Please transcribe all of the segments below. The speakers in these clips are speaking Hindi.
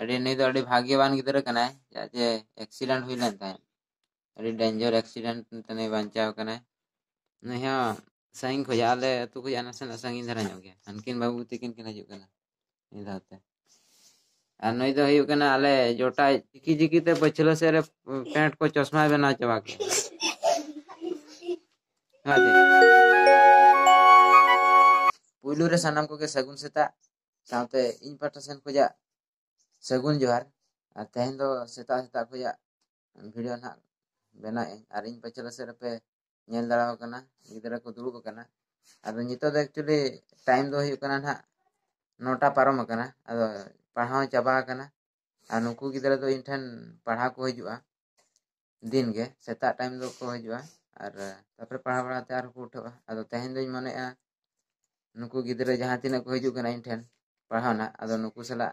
अरे नहीं तो अरे भाग्यवान की तरह कनाए जाते एक्सीडेंट हुई लेता है अरे डेंजर एक्सीडेंट तो तने बचाव है नहीं हाँ संग खोजा ले तू को जाना से संग इधर आ जाओगे अनकिन बाबू तिकिन किन हजो कना इधर ते আর নই তো হইব কেন আলে জোটা চিকি চিকিতে পছিল সেরে প্যান্ট কো চশমা বেনা চবাকে हाँ पुलू रे सनम को के सगुन सेता साथे तो इन पाटा को जा ᱥᱟᱹᱜᱩᱱ ᱡᱚᱦᱟᱨ ᱟᱨ ᱛᱮᱦᱮᱧ ᱫᱚ ᱥᱮᱛᱟᱜ ᱥᱮᱛᱟᱜ ᱠᱷᱚᱱᱟᱜ ᱵᱷᱤᱰᱤᱭᱳ ᱱᱟᱦᱟᱜ ᱵᱮᱱᱟᱣᱮᱜ ᱟᱹᱧ ᱟᱨ ᱤᱧ ᱯᱟᱪᱷᱞᱟ ᱥᱮᱫ ᱨᱮᱯᱮ ᱧᱮᱞ ᱫᱟᱲᱮᱣ ᱠᱟᱱᱟ ᱜᱤᱫᱽᱨᱟᱹ ᱠᱚ ᱫᱩᱲᱩᱵ ᱟᱠᱟᱱᱟ ᱟᱫᱚ ᱱᱤᱛᱚᱜ ᱫᱚ ᱮᱠᱪᱩᱭᱟᱞᱤ ᱴᱟᱭᱤᱢ ᱫᱚ ᱦᱩᱭᱩᱜ ᱠᱟᱱᱟ ᱱᱟᱦᱟᱜ ᱱᱚᱴᱟ ᱯᱟᱨᱚᱢ ᱟᱠᱟᱱᱟ ᱟᱫᱚ ᱯᱟᱲᱦᱟᱣ ᱪᱟᱵᱟ ᱟᱠᱟᱱᱟ ᱟᱨ ᱱᱩᱠᱩ ᱜᱤᱫᱽᱨᱟᱹ ᱫᱚ ᱤᱧ ᱴᱷᱮᱱ ᱯᱟᱲᱦᱟᱣ ᱠᱚ ᱦᱤᱡᱩᱜᱼᱟ ᱫᱤᱱ ᱜᱮ ᱥᱮᱛᱟᱜ ᱴᱟᱭᱤᱢ ᱫᱚᱠᱚ ᱦᱤᱡᱩᱜᱼᱟ ᱟᱨ ᱛᱟᱨᱯᱚᱨᱮ ᱯᱟᱲᱦᱟᱣ ᱵᱟᱲᱟᱛᱮ ᱟᱨᱦᱚᱸ ᱠᱚ ᱩᱴᱷᱟᱹᱜᱼᱟ ᱟᱫᱚ ᱛᱮᱦᱮᱧ ᱫᱚᱧ ᱢᱚᱱᱮᱜᱼᱟ ᱱᱩᱠᱩ ᱜᱤᱫᱽᱨᱟᱹ ᱡᱟᱦᱟᱸ ᱛᱤᱱᱟᱹᱜ ᱠᱚ ᱦᱤᱡᱩᱜ ᱠᱟᱱᱟ ᱤᱧ ᱴᱷᱮᱱ ᱯᱟᱲᱦᱟᱣ ᱱᱟᱜ ᱟᱫᱚ ᱱᱩᱠᱩ ᱥᱟᱞᱟᱜ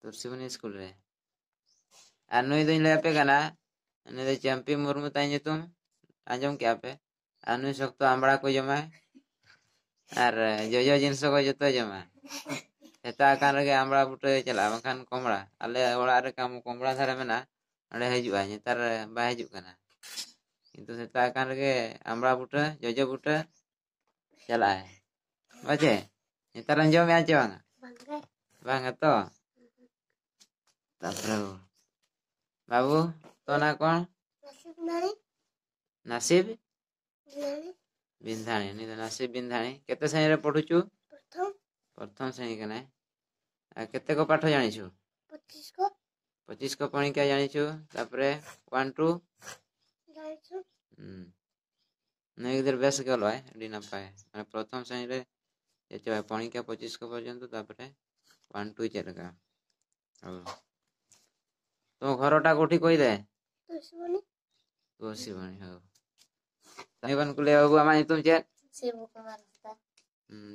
ᱛᱩᱨᱥᱤᱵᱚᱱ ᱥᱠᱩᱞ ᱨᱮ ᱟᱨ ᱱᱩᱭ ᱫᱚᱧ ᱞᱟᱹᱭ ᱟᱯᱮ ᱠᱟᱱᱟ ᱱᱩᱭ ᱫᱚ ᱪᱟᱢᱯᱤ ᱢᱩᱨᱢᱩ ᱛᱟᱭ ᱧᱩᱛᱩم ᱟᱸᱡᱚم ᱠᱮᱜᱼᱟ ᱯᱮ ᱟᱨ ᱱᱩᱭ ᱥᱚᱠᱛᱚ ᱟᱢᱲᱟ ᱠᱚ ᱡᱚᱢᱟᱭ ᱟᱨ ᱡᱚᱡᱚ ᱡᱤᱱᱤᱥ ᱠᱚ ᱡᱚᱛᱚ ᱡᱚᱢᱟ ᱥᱮᱛᱟᱜ ᱟᱠᱟᱱ ᱨᱮᱜᱮ ᱟᱢᱲᱟ ᱵᱩᱴᱟᱹᱭ ᱪᱟᱞᱟᱜᱼᱟ ᱵᱟᱝᱠᱷᱟᱱ ᱠᱚᱢᱲᱟ ᱟᱞᱮ ᱚᱲᱟᱜ ᱨᱮ ᱠᱚᱢᱲᱟ ᱫᱷᱟᱨᱮ ᱢᱮᱱᱟᱜᱼᱟ ᱚᱸᱰᱮ ᱦᱤᱡᱩᱜᱼᱟ ᱱᱮᱛᱟᱨ ᱵᱟᱭ ᱦᱤᱡᱩᱜ ᱠᱟᱱᱟ ᱠᱤᱱᱛᱩ ᱥᱮᱛᱟᱜ ᱟᱠᱟᱱ ᱨᱮᱜᱮ ᱟᱢᱲᱟ ᱵᱩᱴᱟᱹ ᱡᱚᱡᱚ ᱵᱩᱴᱟᱹ ᱪᱟᱞᱟᱜᱼᱟᱭ ᱵᱟᱪᱮ ᱱᱮᱛᱟᱨ ᱟᱸᱡᱚᱢᱮᱜᱼᱟ ᱪᱮ ᱵᱟᱝᱟ ᱵᱟᱝᱟ ᱛᱚ પ્રભુ બાબુ તો ના કોણ નસીબ બિંધાણી નહીં તો નસીબ બિંધાણી કેતે શ્રેણીରେ ପଢୁଛୁ ପ୍ରଥମ ଶ୍ରେଣୀ କେନେ କେତେକ ପାଠ ଜାଣିଛୁ ପଚିଶକ ପଣିକିଆ ଜାଣିଛୁ ତାପରେ ୱାନ୍ ଟୁ ନାଇଁ ଇଧର ବେଶ ଗଲ ଭାଇ ଏଠି ନପାଏ ମାନେ ପ୍ରଥମ ଶ୍ରେଣୀରେ ଯେତେ ପଣିକିଆ ପଚିଶକ ପର୍ଯ୍ୟନ୍ତ ତାପରେ ୱାନ୍ ଟୁ ଚାଲକା ହଉ ତୋ ଘରଟା କୋଉଠି କହିଦେ ତୁଳସୀବାଣୀ ହଉ ସାହିବାନ କୁଲେ ହଉ ଆମେ ତୁମ ଚେନ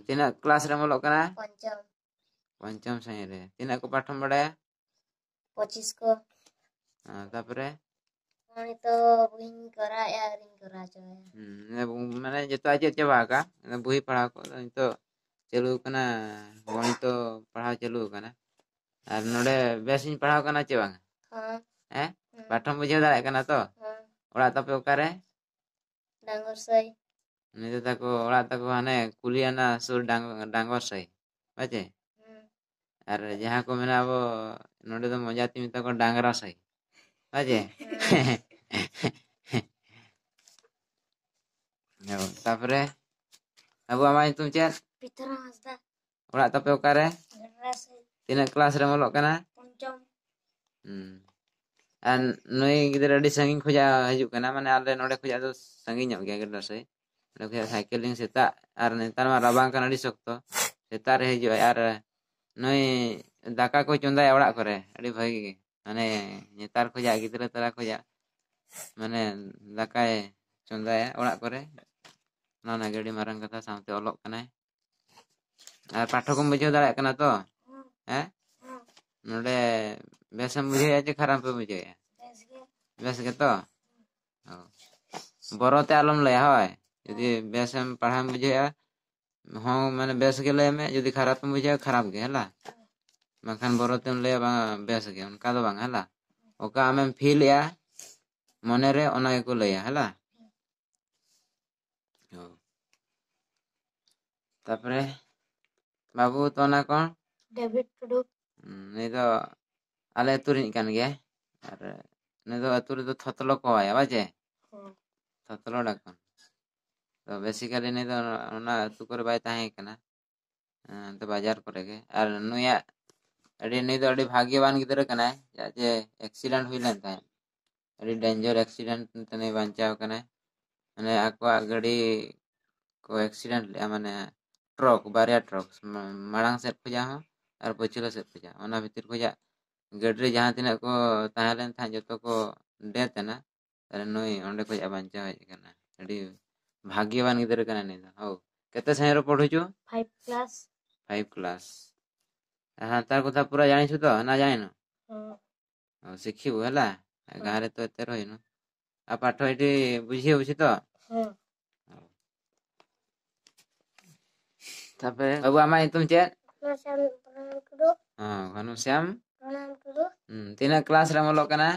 ତିନା କ୍ଲାସରେ ମୁଁ ଲକନା ପଞ୍ଚମ ଶ୍ରେଣୀରେ ତିନାକୁ ପାଠ ପଢାଏ ପଚିଶ କ ତାପରେ ମାନେ ଯେତେ ଆଜି ଚେବା କା ବହି ପଢା ᱠᱚ ᱱᱤᱛᱚᱜ ᱪᱟᱹᱞᱩ ᱠᱟᱱᱟ ᱜᱚᱱᱤᱛᱚ ᱯᱟᱲᱦᱟᱣ ᱪᱟᱹᱞᱩ ᱠᱟᱱᱟ ᱟᱨ ᱱᱚᱰᱮ ᱵᱮᱥᱤᱧ ᱯᱟᱲᱦᱟᱣ ᱠᱟᱱᱟ ᱪᱮ ᱵᱟᱝᱟ eh patong eh? bujau dale kana to ora eh? to pe ukare eh? dangor sai ne to ta ko ora to ane kuliana sur dang dangor sai bache hmm. ar jaha ko mena bo nonde to moja ti sai bache ya abu ama itu chat pitra masda ora to pe ukare tina kelas remolok kana ᱟᱨ ᱱᱩᱭ ᱜᱤᱫᱽᱨᱟᱹ ᱟᱹᱰᱤ ᱥᱟᱺᱜᱤᱧ ᱠᱷᱚᱡᱟᱜ ᱦᱤᱡᱩᱜ ᱠᱟᱱᱟ ᱢᱟᱱᱮ ᱟᱞᱮ ᱱᱚᱰᱮ ᱠᱷᱚᱡᱟᱜ ᱫᱚ ᱥᱟᱺᱜᱤᱧ ᱧᱚᱜ ᱜᱮᱭᱟ ᱜᱮᱰᱟ ᱥᱮ ᱱᱚᱰᱮ ᱠᱷᱚᱡᱟᱜ ᱥᱟᱭᱠᱮᱞ ᱞᱤᱧ ᱥᱮᱛᱟᱜ ᱟᱨ ᱱᱮᱛᱟᱨ ᱢᱟ ᱨᱟᱵᱟᱝ ᱠᱟᱱ ᱟᱹᱰᱤ ᱥᱚᱠᱛᱚ ᱥᱮᱛᱟᱜ ᱨᱮ ᱦᱤᱡᱩᱜ ᱟᱭ ᱟᱨ ᱱᱩᱭ ᱫᱟᱠᱟ ᱠᱚ ᱪᱚᱸᱫᱟᱭᱟ ᱚᱲᱟᱜ ᱠᱚᱨᱮ ᱟᱹᱰᱤ ᱵᱷᱟᱹᱜᱤ ᱜᱮ ᱢᱟᱱᱮ ᱱᱮᱛᱟᱨ ᱠᱷᱚᱡᱟᱜ ᱜᱤᱫᱽᱨᱟᱹ ᱛᱟᱨᱟ ᱠᱷᱚᱡᱟᱜ ᱢᱟᱱᱮ ᱫᱟᱠᱟᱭ ᱪᱚᱸᱫᱟᱭᱟ ᱚᱲᱟᱜ ᱠᱚᱨᱮ ᱚᱱᱟ ᱚᱱᱟᱜᱮ ᱟᱹᱰᱤ ᱢᱟᱨᱟᱝ ᱠᱟᱛᱷᱟ ᱥᱟᱶᱛᱮ ᱚᱞᱚᱜ ᱠᱟᱱᱟᱭ ᱟᱨ ᱯᱟᱴᱷᱚᱠ ᱮᱢ ᱵᱩᱡᱷᱟᱹᱣ ᱫᱟᱲᱮᱭᱟᱜ ᱠᱟᱱᱟ ᱛᱚ ᱦᱮᱸ नोडे वैसे मुझे आज खराब पे मुझे वैसे के तो बरते आलम ले हय यदि वैसे में पढ़ा मुझे हाँ मैंने बेस के ले में यदि खराब पे तो मुझे खराब के हला मखान बरते ले बेस के उनका तो बांग हला ओका हमें फील या मन रे ओना को ले हला तापरे बाबू तो ना कौन थतलोजे थतलो डाकन तो बेसिकाली को बजार कोगे नुआ भाग्यवान गाय चे एक्सीडेंट हुईन डेंजर एक्सीडेंट गाड़ी को एक्सीडेंट लिया मैंने ट्रक बारे ट्रक मांग से खोजा हाँ আর পিছলা সেট পে যা আনা ভিতর কো যা গডরে যাহা তিন কো তালে থা যত কো ডেত না আর নই ওন্ডে কো যা বানচা হে গানা আডি ভাগ্যবান গদর গানা নি দাও কতে সাইরো পড়িছো 5 ক্লাস 5 ক্লাস আ হানতার কথা পুরা জানিছো তো না জানিনা হ হ শিখি হলা গারে তো এতে রই না আ পাঠ হইদি বুঝিয়ে ওছি তো হ তারপরে বাবু আমা তুম চে घनश्याम हाँ, हम्म, तीन क्लास रे मोलो कना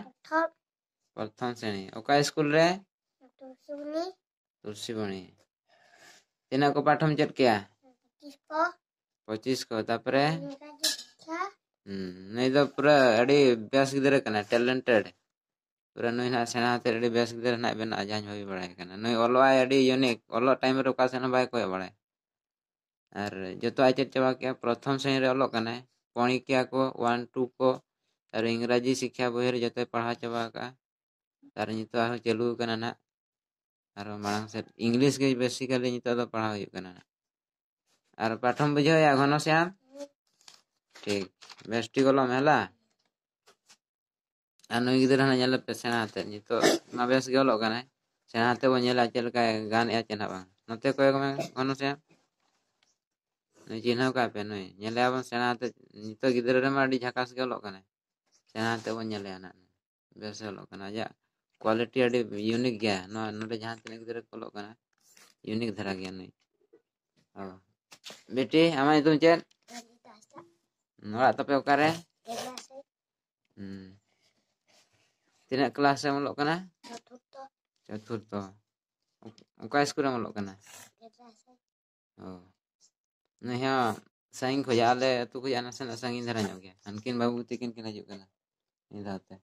प्रथम श्रेणी ओका स्कूल रे तुलसीबणी तीन को पाठम चटकिया पच्चीस को तापरे हम्म, नहीं तो पूरा अड़ी बेस गिदर कना टैलेंटेड पूरा नई ना सेना हाथे अड़ी बेस गिदर ना बेना जांच भाई बड़ा कना नई ओलवा अड़ी यूनिक ओलो टाइम रे ओका ᱟᱨ ᱡᱚᱛᱚ ᱟᱪᱮᱫ ᱪᱟᱵᱟ ᱠᱮᱜᱼᱟ ᱯᱨᱚᱛᱷᱚᱢ ᱥᱮᱱ ᱨᱮ ᱚᱞᱚᱜ ᱠᱟᱱᱟᱭ ᱯᱚᱬᱮ ᱠᱮᱭᱟ ᱠᱚ ᱚᱣᱟᱱ ᱴᱩ ᱠᱚ ᱟᱨ ᱤᱝᱨᱟᱡᱤ ᱥᱤᱠᱠᱷᱟ ᱵᱳᱭ ᱨᱮ ᱡᱚᱛᱚᱭ ᱯᱟᱲᱦᱟᱣ ᱪᱟᱵᱟ ᱠᱟᱜᱼᱟ ᱟᱨ ᱱᱤᱛᱚᱜ ᱟᱨᱦᱚᱸ ᱪᱟᱹᱞᱩ ᱠᱟᱱᱟ ᱱᱟᱜ ᱟᱨ ᱢᱟᱲᱟᱝ ᱥᱮᱫ ᱤᱝᱞᱤᱥ ᱜᱮ ᱵᱮᱥᱤᱠᱟᱞᱤ ᱱᱤᱛᱚᱜ ᱫᱚ ᱯᱟᱲᱦᱟᱣ ᱦᱩᱭᱩᱜ ᱠᱟᱱᱟ ᱱᱟᱜ ᱟᱨ ᱯᱟᱴᱷᱚᱢ ᱵᱩᱡᱷᱟᱹᱣᱮᱜᱼᱟ ᱜᱷᱚᱱᱚ ᱥᱮᱟᱢ ᱴᱷᱤᱠ ᱵᱮᱥ ᱴᱷᱤᱠ ᱚᱞᱚᱢ ᱦᱮᱞᱟ ᱟᱨ ᱱᱩᱭ ᱜᱤᱫᱽᱨᱟᱹ ᱦᱟᱸᱜ ᱧᱮᱞᱮ ᱯᱮ ᱥᱮᱬᱟ ᱦᱟᱛᱮᱫ ᱱᱤᱛᱚᱜ ᱢᱟ ᱵᱮᱥ ᱜᱮ ᱚᱞᱚᱜ ᱠᱟᱱᱟᱭ ᱥᱮᱬᱟ ᱦᱟᱛᱮ ᱵᱚᱱ ᱧᱮᱞᱟ ᱪᱮᱫ ᱞᱮᱠᱟᱭ ᱜᱟᱱᱮᱜᱼᱟ ᱪᱮᱫ ᱦᱟᱸᱜ ᱵᱟᱝ ᱱᱚᱛᱮ ᱠᱚᱭᱚᱜ ᱢᱮ ᱜᱷᱚᱱᱚ ᱥᱮᱟᱢ ᱪᱤᱱᱦᱟᱹᱣ ᱠᱟᱜ ᱯᱮ ᱱᱩᱭ ᱧᱮᱞᱮᱭᱟ ᱵᱚᱱ ᱥᱮᱬᱟᱛᱮ ᱱᱤᱛᱚᱜ ᱜᱤᱫᱽᱨᱟᱹ ᱨᱮᱢᱟ ᱟᱹᱰᱤ ᱡᱷᱟᱠᱟᱥ ᱜᱮ ᱚᱞᱚᱜ ᱠᱟᱱᱟᱭ ᱥᱮᱬᱟᱛᱮ ᱵᱚᱱ ᱧᱮᱞᱮᱭᱟ ᱱᱟᱜ ᱵᱮᱥ ᱚᱞᱚᱜ ᱠᱟᱱᱟ ᱟᱡᱟᱜ ᱠᱳᱣᱟᱞᱤᱴᱤ ᱟᱹᱰᱤ ᱤᱭᱩᱱᱤᱠ ᱜᱮᱭᱟ ᱱᱚᱣᱟ ᱱᱚᱰᱮ ᱡᱟᱦᱟᱸ ᱛᱤᱱᱟᱹᱜ ᱜᱤᱫᱽᱨᱟᱹ ᱠᱚ ᱚᱞᱚᱜ ᱠᱟᱱᱟ ᱤᱭᱩᱱᱤᱠ ᱫᱷᱟᱨᱟ ᱜᱮᱭᱟ ᱱᱩᱭ ᱵᱮᱴᱤ ᱟᱢᱟᱜ ᱧᱩᱛᱩᱢ ᱪᱮᱫ ᱚᱲᱟᱜ ᱛᱟᱯᱮ ᱚᱠᱟᱨᱮ ᱛᱤᱱᱟᱹᱜ ᱠᱞᱟᱥ ᱨᱮᱢ ᱚᱞᱚᱜ ᱠᱟᱱᱟ ᱪᱚᱛᱩᱨᱛᱷᱚ ᱚᱠᱟ ᱥᱠᱩᱞ ᱨᱮᱢ ᱚᱞᱚᱜ ᱠᱟᱱᱟ ᱚ ᱱᱮᱦᱟ ᱥᱟᱭᱤᱱ ᱠᱷᱚᱡᱟ ᱟᱞᱮ ᱟᱹᱛᱩ ᱠᱷᱚᱡᱟ ᱱᱟᱥᱮᱱᱟᱜ ᱥᱟᱺᱜᱤᱧ ᱫᱷᱟᱨᱟ ᱧᱚᱜ ᱜᱮᱭᱟ ᱦᱟᱱᱠᱤᱱ ᱵᱟᱹᱵᱩ ᱛᱟᱹᱠᱤᱱ ᱠᱤᱱ ᱦᱤᱡᱩᱜ ᱠᱟᱱᱟ ᱱᱤᱭᱟᱹ ᱫᱷᱟᱣᱛᱮ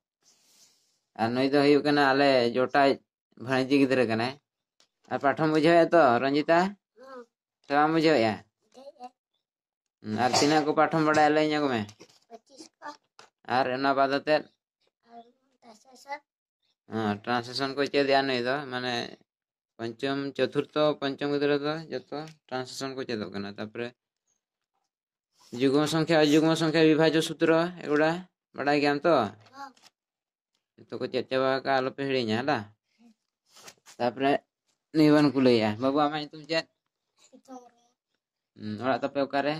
ᱟᱨ ᱱᱩᱭ ᱫᱚ ᱦᱩᱭᱩᱜ ᱠᱟᱱᱟ ᱟᱞᱮ ᱡᱚᱴᱟ ᱵᱷᱟᱹᱱᱤᱡᱤ ᱜᱤᱫᱽᱨᱟᱹ ᱠᱟᱱᱟᱭ ᱟᱨ ᱯᱟᱴᱷᱚᱢ ᱵᱩᱡᱷᱟᱹᱣᱮᱫ ᱛᱚ ᱨᱚᱧᱡᱤᱛᱟ ᱥᱮ ᱵᱟᱢ ᱵᱩᱡᱷᱟᱹᱣᱮᱫᱼᱟ ᱟᱨ ᱛᱤᱱᱟᱹᱜ ᱠᱚ ᱯᱟᱴᱷᱚᱢ ᱵᱟᱲᱟᱭᱟ ᱞᱟᱹᱭ ᱧᱚᱜ ᱢᱮ ᱟᱨ ᱚᱱᱟ ᱵᱟᱫ ᱠᱟᱛᱮᱫ ᱴᱨᱟᱱᱥᱞᱮᱥᱚᱱ ᱠᱚ ᱪᱮᱫ ᱮᱫᱼᱟ ᱱᱩᱭ ᱫᱚ ᱢᱟᱱᱮ ᱯᱚᱧᱪᱚᱢ ᱪᱚᱛᱩᱨᱛᱷᱚ ᱯᱚᱧᱪᱚᱢ ᱜᱤᱫᱽᱨᱟᱹ ᱫᱚ ᱡᱚᱛᱚ ᱴᱨᱟᱱᱥᱞᱮᱥᱚᱱ ᱠᱚ ᱪᱮᱫᱚᱜ ᱠᱟᱱᱟ ᱛᱟᱨᱯᱚᱨᱮ ᱡᱩᱜᱽᱢᱚ ᱥᱚᱝᱠᱷᱟ ᱟᱡᱩᱜᱽᱢᱚ ᱥᱚᱝᱠᱷᱟ ᱵᱤᱵᱷᱟᱡᱽᱡᱚ ᱥᱩᱛᱨᱚ ᱮᱜᱩᱲᱟ ᱵᱟᱰᱟᱭ ᱜᱮᱭᱟᱢ ᱛᱚ ᱡᱚᱛᱚ ᱠᱚ ᱪᱮᱫ ᱪᱟᱵᱟ ᱟᱠᱟᱜᱼᱟ ᱟᱞᱚᱯᱮ ᱦᱤᱲᱤᱧᱟ ᱦᱮᱞᱟ ᱛᱟᱨᱯᱚᱨᱮ ᱱᱤᱭᱟᱹᱵᱟᱱ ᱠᱚ ᱞᱟᱹᱭᱟ ᱵᱟᱹᱵᱩ ᱟᱢᱟᱜ ᱧᱩᱛᱩᱢ ᱪᱮᱫ ᱚᱲᱟᱜ ᱛᱟᱯᱮ ᱚᱠᱟᱨᱮ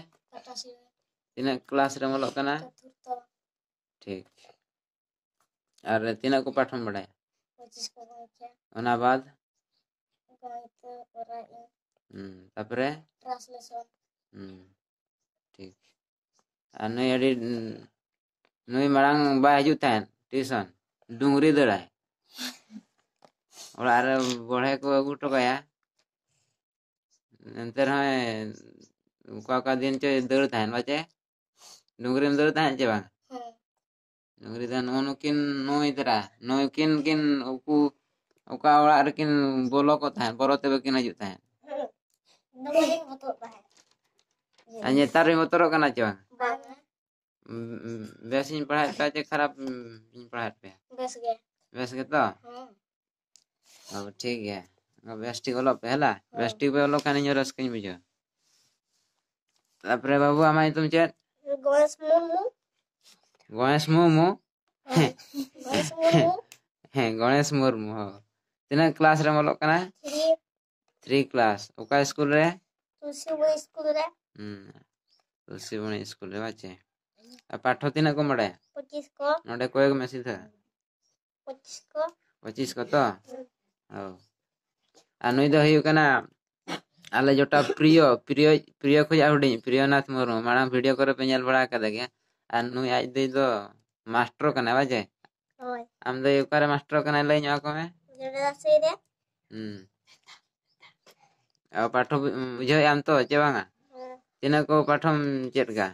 ᱛᱤᱱᱟᱹᱜ ᱠᱞᱟᱥ ᱨᱮᱢ ᱚᱞᱚᱜ ᱠᱟᱱᱟ ᱴᱷᱤᱠ ᱟᱨ ᱛᱤᱱᱟᱹᱜ ᱠᱚ ᱯᱟᱲᱦᱟᱣ ᱵᱟᱲᱟᱭᱟ ᱚᱱᱟ ᱵᱟᱫ ka itu orain hmm apre translation hmm ठीक anu yadi nui marang ba haju tan tuition dungri dorai ola are bodhe ko agu tokaya नंतर हमें का का दिन चे दौड़ था बचे डुंगरी में दौड़ था चे बांग डुंगरी था नौ किन नौ इधर आ नौ किन किन उकू ᱚᱠᱟ ᱚᱲᱟᱜ ᱨᱮᱠᱤᱱ ᱵᱚᱞᱚ ᱠᱚ ᱛᱟᱦᱮᱸᱫ ᱵᱚᱞᱚ ᱛᱮ ᱵᱟᱹᱠᱤᱱ ᱦᱤᱡᱩᱜ ᱛᱟᱦᱮᱸᱫ ᱟᱨ ᱱᱮᱛᱟᱨ ᱨᱤᱧ ᱵᱚᱛᱚᱨᱚᱜ ᱠᱟᱱᱟ ᱪᱮ ᱵᱟᱝ ᱵᱮᱥᱤᱧ ᱯᱟᱲᱦᱟᱣᱮᱫ ᱯᱮᱭᱟ ᱪᱮ ᱠᱷᱟᱨᱟᱯ ᱤᱧ ᱯᱟᱲᱦᱟᱣᱮᱫ ᱯᱮᱭᱟ ᱵᱮᱥ ᱜᱮ ᱵᱮᱥ ᱜᱮᱛᱚ ᱚ ᱴᱷᱤᱠ ᱜᱮᱭᱟ ᱵᱮᱥ ᱴᱷᱤᱠ ᱚᱞᱚᱜ ᱯᱮ ᱦᱮᱞᱟ ᱵᱮᱥ ᱴᱷᱤᱠ ᱯᱮ ᱚᱞᱚᱜ ᱠᱷᱟᱱ ᱤᱧ ᱨᱟᱹᱥᱠᱟᱹᱧ ᱵᱩᱡᱷᱟᱹᱣᱟ ᱛᱟᱯᱚᱨᱮ ᱵᱟᱹᱵᱩ ᱟᱢᱟᱜ ᱧᱩᱛᱩᱢ ᱪᱮᱫ ᱜᱚᱭᱮᱥ ᱢᱩᱨᱢᱩ गणेश मुर्मू गणेश मुर्मू तीन क्लास रे मलो कना थ्री थ्री क्लास ओका स्कूल रे तुलसी वे स्कूल रे हम्म तुलसी वे स्कूल रे बाचे आ पाठो तीन को मडे 25 को नडे को एक मेसेज था 25 को 25 को तो हां आनु इदो हियो कना आले जोटा प्रिय प्रिय प्रिय को आउडी प्रियनाथ मोरो माडा वीडियो करे पेनल बडा का देगे आनु आइ दे दो मास्टर कना बाजे हम दे यो करे मास्टर कना लई नको में ᱡᱚᱲᱟ ᱥᱮᱨᱮ ᱦᱩᱸ ᱟᱨ ᱯᱟᱴᱷᱚ ᱵᱩᱡᱷᱟᱹᱣ ᱟᱢ ᱛᱚ ᱪᱮ ᱵᱟᱝᱟ ᱛᱤᱱᱟᱹᱜ ᱠᱚ ᱯᱟᱴᱷᱚᱢ ᱪᱮᱫ ᱠᱟ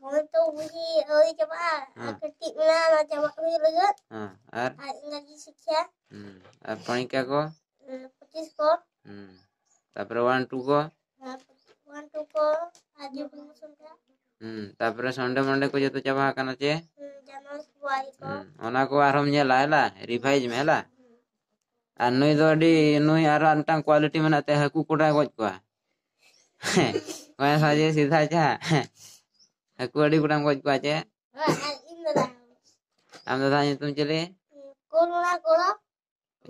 ᱜᱚᱢ ᱛᱚ ᱵᱩᱡᱷᱤ ᱟᱹᱣᱨᱤ ᱪᱟᱵᱟᱜᱼᱟ ᱟᱨ ᱠᱟᱹᱴᱤᱡ ᱢᱮᱱᱟᱜᱼᱟ ᱚᱱᱟ ᱪᱟᱵᱟᱜ ᱦᱩᱭᱩᱜ ᱞᱟᱹᱜᱤᱫ ᱟᱨ ᱟᱨ ᱤᱝᱨᱟᱡᱤ ᱥᱤᱠᱠᱷᱟ ᱟᱨ ᱯᱚᱨᱤᱠᱠᱷᱟ ᱠᱚ ᱯᱚᱸᱪᱤᱥ ᱠᱚ ᱛᱟᱨᱯᱚᱨᱮ ᱚᱣᱟᱱ ᱴᱩ ᱠᱚ ᱚᱣᱟᱱ ᱴᱩ ᱠᱚ ᱟᱨ ᱡᱩᱵᱽᱞᱤ ᱥᱚᱝᱠᱷᱟ ᱦᱩᱸ ᱛᱟᱯᱚᱨᱮ ᱥᱚᱱᱰᱮ ᱢᱚᱱᱰᱮ ᱠᱚ ᱡᱚᱛᱚ ᱪᱟᱵᱟ ᱟᱠᱟᱱᱟ ᱪᱮ ᱚᱱᱟ ᱠᱚ ᱟᱨᱦᱚᱢ ᱧᱮᱞᱟ ᱦᱮᱞᱟ ᱨᱤᱵᱷᱟᱭᱤᱡ ᱢᱮ ᱦᱮᱞᱟ ᱟᱨ ᱱᱩᱭ ᱫᱚ ᱟᱹᱰᱤ ᱱᱩᱭ ᱟᱨ ᱢᱤᱫᱴᱟᱝ ᱠᱳᱣᱟᱞᱤᱴᱤ ᱢᱮᱱᱟᱜ ᱛᱟᱭᱟ ᱦᱟᱹᱠᱩ ᱠᱚᱰᱟ ᱜᱚᱡ ᱠᱚᱣᱟ ᱚᱱᱟ ᱥᱟᱡᱮ ᱥᱤᱫᱷᱟ ᱪᱟ ᱦᱟᱹᱠᱩ ᱟᱹᱰᱤ ᱠᱚᱰᱟᱢ ᱜᱚᱡ ᱠᱚᱣᱟ ᱪᱮ ᱟᱢ ᱫᱟᱫᱟ ᱧᱩᱛᱩم ᱪᱮᱞᱮ ᱠᱚᱞᱚᱲᱟ ᱠᱚᱲᱟ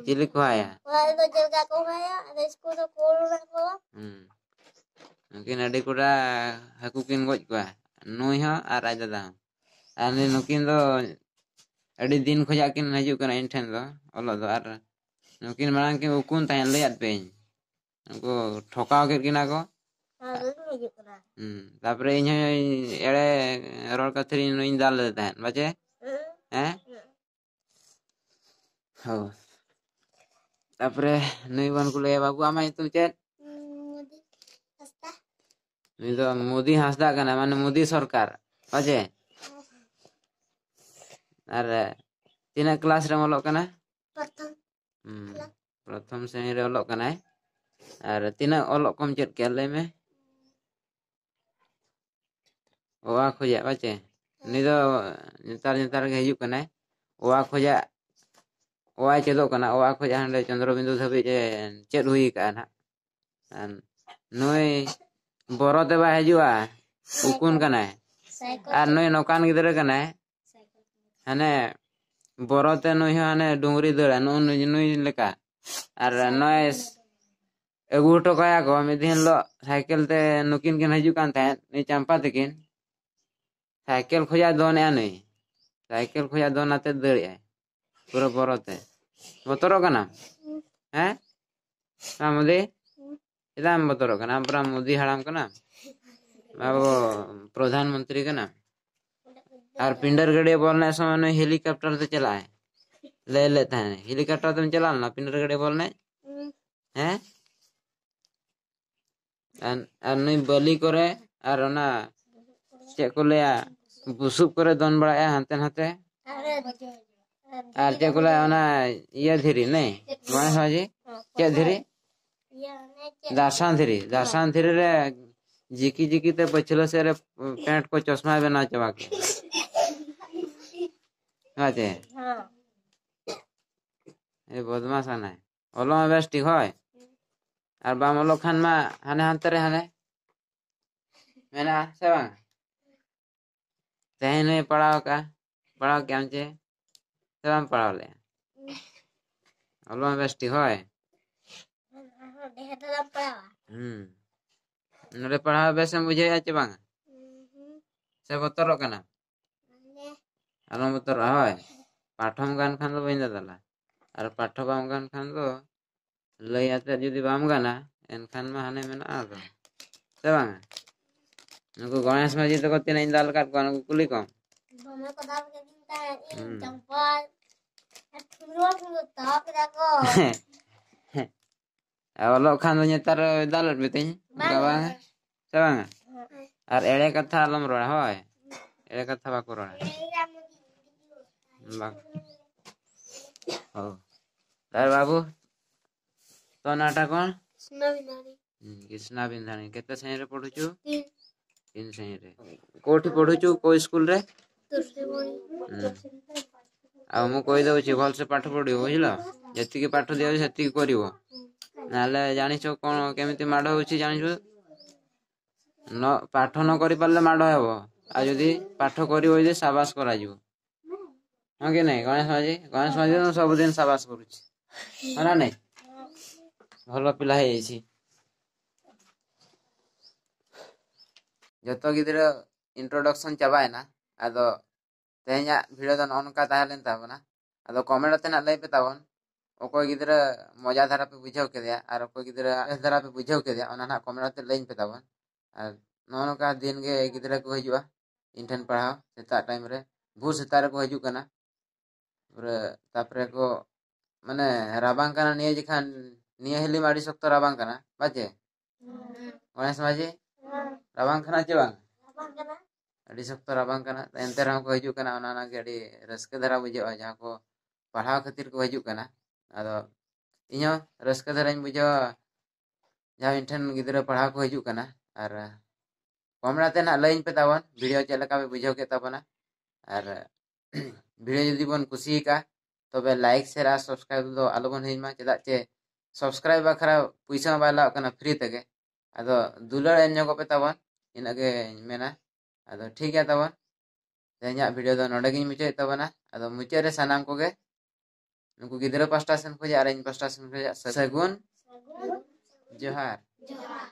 ᱪᱤᱞᱤ ᱠᱚ ᱦᱟᱭᱟ ᱚᱲᱟᱜ ᱨᱮᱫᱚ ᱡᱮᱞᱠᱟ ᱠᱚ ᱦᱟᱭᱟ ᱟᱫᱚ ᱤᱥᱠᱩᱞ ᱫᱚ ᱠᱚᱞᱚᱲᱟ ᱠᱚᱲᱟ ᱦᱩᱸ ᱩᱱᱠᱤᱱ ᱟᱹᱰᱤ ᱠᱚᱰᱟ ᱦᱟᱹᱠᱩ ᱠᱤᱱ ᱜᱚᱡ ᱠᱚᱣᱟ ᱱᱩᱭ ᱦᱚᱸ ᱟᱨ ᱟᱡ ᱫᱟᱫᱟ ᱦᱚᱸ ᱟᱨ ᱱᱩᱠᱤᱱ ᱫᱚ ᱟᱹᱰᱤ ᱫᱤᱱ ᱠᱷᱚᱡᱟᱜ ᱠᱤᱱ ᱦᱤᱡᱩᱜ ᱠᱟᱱᱟ ᱤᱧ ᱴᱷᱮᱱ ᱫᱚ ᱚᱞᱚᱜ ᱫᱚ ᱟᱨ ᱱᱩᱠᱤᱱ ᱢᱟᱲᱟᱝ ᱠᱤᱱ ᱩᱠᱩᱱ ᱛᱟᱦᱮᱸ ᱞᱟᱹᱭᱟᱫ ᱯᱮᱭᱟᱹᱧ ᱩᱱᱠᱩ ᱴᱷᱚᱠᱟᱣ ᱠᱮᱫ ᱠᱤᱱᱟ ᱠᱚ ᱛᱟᱯᱚᱨᱮ ᱤᱧ ᱦᱚᱸ ᱮᱲᱮ ᱨᱚᱲ ᱠᱟᱛᱮ ᱤᱧ ᱫᱟᱞ ᱞᱮᱫ ᱛᱟᱦᱮᱸᱫ ᱵᱟᱪᱮ ᱦᱮᱸ ᱦᱳ ᱛᱟᱯᱚᱨᱮ ᱱᱩᱭ ᱵᱟᱱ ᱠᱚ ᱞᱟᱹᱭᱟ ᱵᱟᱹᱵᱩ ᱟᱢᱟᱜ ᱧᱩᱛᱩᱢ ᱪᱮᱫ मोदी हंसदा मान मोदी सरकार अजे अरे तीना क्लास प्रथम प्रथम श्रेणी रे ओलो कने अरे तीना ओलो कम चेत के ओवा खोजा बाचे निदो नितार चंद्रबिंदु धबी चे चेत हुई बरत एवा हजुआ उकुन कने आ नय नोकान हने बरत नई हने डूंगी दरे नुका नय नय लेका आर नय एगुटो नुकिन किन हजु कान ते नि चंपा तकिन साइकिल खोजा दोन या नय साइकिल खोजा दोन आते दरे पुरो बरत बतरो कना हैं हम ᱪᱮᱫᱟᱜ बतर का ᱠᱟᱱᱟ पूरा मोदी ᱢᱳᱫᱤ का ᱠᱟᱱᱟ ᱟᱵᱚ प्रधानमंत्री का ᱠᱟᱱᱟ और पिंडर गड़े बोलने समय में हेलीकॉप्टर से चला है ले लेते हम्म। हैं हेलीकॉप्टर तुम चला ना पिंडर गड़े बोलने हैं और नहीं बलि करे और ना चेक को ले बुसुप करे दोन बड़ा है हाथे हाथे और चेक को ले ना ये धीरे नहीं माने समझी क्या धीरे दासान थिरी दासान थिरी रे जिकी जिकी ते पछलो से रे पेंट को चश्मा बना चवा के ते हां ए बदमाश है ना ओलो में बेस्ट ही होय আর বাম ওলো খান মা হানে হান্তরে হানে মেনা সেবাং तहन में पढ़ाओ का पढ़ाओ क्या हमसे सब हम पढ़ाओ ले अल्लाह बेस्टी होए udah dalam perawan. Hmm. Noleh perawan biasa bujai aja bang. Mm-hmm. Saya kotor kana. Alam kotor ahoy. Patham kan khan lo benda dala. Ar patho bam kan khan lo. Lai ate jadi bam kana. Ah? Enkhan mah hane mena ado. Ah, Saya bang. Ah? Nuku Ganesh Maji to kotin ain dal kat kono kuli kom. Bama ko dal ke dinta. ᱚᱞᱚᱜ ᱠᱷᱟᱱ ᱫᱚ ᱱᱮᱛᱟᱨ ᱫᱟᱞᱚᱴ ᱢᱤᱛᱟᱹᱧ ᱚᱱᱠᱟ ᱵᱟᱝ ᱥᱮ ᱵᱟᱝᱟ ᱟᱨ ᱮᱲᱮ ᱠᱟᱛᱷᱟ ᱟᱞᱚᱢ ᱨᱚᱲᱟ ᱦᱳᱭ ᱮᱲᱮ ᱠᱟᱛᱷᱟ ᱵᱟᱠᱚ ᱨᱚᱲᱟ ᱵᱟᱝ ও তার বাবু তো নাটা কোন কৃষ্ণা বিন্ধানি কেতে শ্রেণীরে পড়ুছু তিন শ্রেণীরে কোটি পড়ুছু কো স্কুলরে ଆଉ ମୁଁ କହିଦେଉଛି ଭଲସେ ପାଠ ପଢ଼ିବ ବୁଝିଲ ଯେତିକି ପାଠ ଦିଆଯାଉଛି ସେତିକି କରିବ ନହେଲେ ଜାଣିଛ କ'ଣ କେମିତି ମାଡ଼ ହଉଛି ଜାଣିଛୁ ନ ପାଠ ନ କରିପାରିଲେ ମାଡ଼ ହେବ ଆଉ ଯଦି ପାଠ କରିବ ଯଦି ସାବାସ କରାଯିବ ହଁ କି ନାହିଁ ଗଣେଶ ମାଝି ଗଣେଶ ମାଝି ସବୁଦିନ ସାବାସ କରୁଛି ହଁ ନା ଭଲ ପିଲା ହେଇଯାଇଛି ଯତ ଗୀତର ଇଣ୍ଟ୍ରୋଡକ୍ସନ ଚାବାଏ ନା ଆଦ ତେହେଁ ଭିଡ଼ ତ ନନକା ତାହେଲେ ତାବନା ଆଦ କମେଣ୍ଟ ତେନା ଲାଇ ପେତାବନ ᱚᱠᱚᱭ ᱜᱤᱫᱽᱨᱟᱹ ᱢᱚᱡᱟ ᱫᱷᱟᱨᱟ ᱯᱮ ᱵᱩᱡᱷᱟᱹᱣ ᱠᱮᱫᱮᱭᱟ ᱟᱨ ᱚᱠᱚᱭ ᱜᱤᱫᱽᱨᱟᱹ ᱵᱮᱥ ᱫᱷᱟᱨᱟ ᱯᱮ ᱵᱩᱡᱷᱟᱹᱣ ᱠᱮᱫᱮᱭᱟ ᱚᱱᱟ ᱱᱟᱜ ᱠᱚᱢᱮᱱᱴ ᱠᱟᱛᱮ ᱞᱟᱹᱭᱟᱹᱧ ᱯᱮ ᱛᱟᱵᱚᱱ ᱟᱨ ᱱᱚᱜᱼᱚ ᱱᱚᱝᱠᱟ ᱫᱤᱱ ᱜᱮ ᱜᱤᱫᱽᱨᱟᱹ ᱠᱚ ᱦᱤᱡᱩᱜᱼᱟ ᱤᱧ ᱴᱷᱮᱱ ᱯᱟᱲᱦᱟᱣ ᱥᱮᱛᱟᱜ ᱴᱟᱭᱤᱢ ᱨᱮ ᱵᱷᱳᱨ ᱥᱮᱛᱟᱜ ᱨᱮᱠᱚ ᱦᱤᱡᱩᱜ ᱠᱟᱱᱟ ᱯᱩᱨᱟᱹ ᱛᱟᱨᱯᱚᱨᱮ ᱠᱚ ᱢᱟᱱᱮ ᱨᱟᱵᱟᱝ ᱠᱟᱱᱟ ᱱᱤᱭᱟᱹ ᱡᱮᱠᱷᱟᱱ ᱱᱤᱭᱟᱹ ᱦᱤᱞᱤᱢ ᱟᱹᱰᱤ ᱥᱚᱠᱛᱚ ᱨᱟᱵᱟᱝ ᱠᱟᱱᱟ ᱵᱟᱪᱮ ᱜᱚᱱᱮᱥ ᱢᱟᱹᱡᱷᱤ ᱨᱟᱵᱟᱝ ᱠᱟᱱᱟ ᱪᱮ ᱵᱟᱝ ᱟᱹᱰᱤ ᱥᱚᱠᱛᱚ ᱨᱟᱵᱟᱝ ᱠᱟᱱᱟ ᱮᱱᱛᱮ ᱨᱮᱦᱚᱸ ᱠᱚ ᱦᱤᱡᱩᱜ ᱠᱟᱱᱟ ᱚᱱᱟ ᱚᱱᱟᱜᱮ ᱟᱹᱰᱤ ᱨᱟᱹᱥᱠᱟᱹ ᱫᱷᱟᱨᱟ ᱵᱩᱡᱷᱟᱹᱜᱼᱟ ᱡᱟᱦᱟᱸ ᱠᱚ ᱯᱟᱲᱦᱟᱣ ᱠᱷᱟᱹᱛᱤᱨ ᱠᱚ ᱦᱤᱡᱩᱜ ᱠᱟᱱᱟ ᱟᱫᱚ ᱤᱧ ᱦᱚᱸ ᱨᱟᱹᱥᱠᱟᱹ ᱫᱷᱟᱨᱟᱧ ᱵᱩᱡᱷᱟᱹᱣᱟ ᱡᱟᱦᱟᱸ ᱤᱧ ᱴᱷᱮᱱ ᱜᱤᱫᱽᱨᱟᱹ ᱯᱟᱲᱦᱟᱣ ᱠᱚ ᱦᱤᱡᱩᱜ ᱠᱟᱱᱟ ᱟᱨ ᱠᱚᱢᱲᱟᱛᱮ ᱱᱟᱜ ᱞᱟᱹᱭᱟᱹᱧ ᱯᱮ ᱛᱟᱵᱚᱱ ᱵᱷᱤᱰᱤᱭᱳ ᱪᱮᱫ ᱞᱮᱠᱟ ᱯᱮ ᱵᱩᱡᱷᱟᱹᱣ ᱠᱮᱫ ᱛᱟᱵᱚᱱᱟ ᱟᱨ ᱵᱷᱤᱰᱤᱭᱳ ᱡᱩᱫᱤ ᱵᱚᱱ ᱠᱩᱥᱤᱭᱟᱠᱟ ᱛᱚᱵᱮ ᱞᱟᱭᱤᱠ ᱥᱮ ᱟᱨ ᱥᱟᱵᱥᱠᱨᱟᱭᱤᱵ ᱫᱚ ᱟᱞᱚᱵᱚᱱ ᱦᱤᱡ ᱢᱟ ᱪᱮᱫᱟᱜ ᱪᱮ ᱥᱟᱵᱥᱠᱨᱟᱭᱤᱵ ᱵᱟᱠᱷᱨᱟ ᱯᱩᱭᱥᱟ ᱦᱚᱸ ᱵᱟᱭ ᱞᱟᱜᱟᱜ ᱠᱟᱱᱟ ᱯᱷᱨᱤ ᱛᱮᱜᱮ ᱟᱫᱚ ᱫᱩᱞᱟᱹᱲ ᱮᱢ ᱧᱚᱜᱚᱜ ᱯᱮ ᱛᱟᱵᱚᱱ ᱤᱱᱟᱹᱜ ᱜᱮᱧ ᱢᱮᱱᱟ ᱟᱫᱚ ᱴᱷᱤᱠ ᱜᱮᱭᱟ ᱛᱟᱵᱚᱱ ᱛᱮᱦᱮᱧᱟᱜ ᱵᱷᱤᱰᱤᱭᱳ ᱫᱚ ᱱᱚᱰᱮ ᱜᱤᱧ ᱢᱩᱪᱟᱹᱫ ᱛᱟᱵᱚᱱᱟ ᱟᱫᱚ ᱢᱩᱪᱟᱹᱫ ᱨᱮ ᱥᱟᱱᱟᱢ ᱠᱚᱜᱮ ᱱᱩᱠᱩ ᱜᱤᱫᱽᱨᱟᱹ ᱯᱟᱥᱴᱟ ᱥᱮᱱ ᱠᱷᱚᱡ ᱟᱨ ᱤᱧ ᱯᱟᱥᱴᱟ ᱥᱮᱱ ᱠᱷᱚᱡ ᱥᱟᱹᱜᱩᱱ ᱡᱚᱦᱟᱨ ᱡᱚᱦᱟᱨ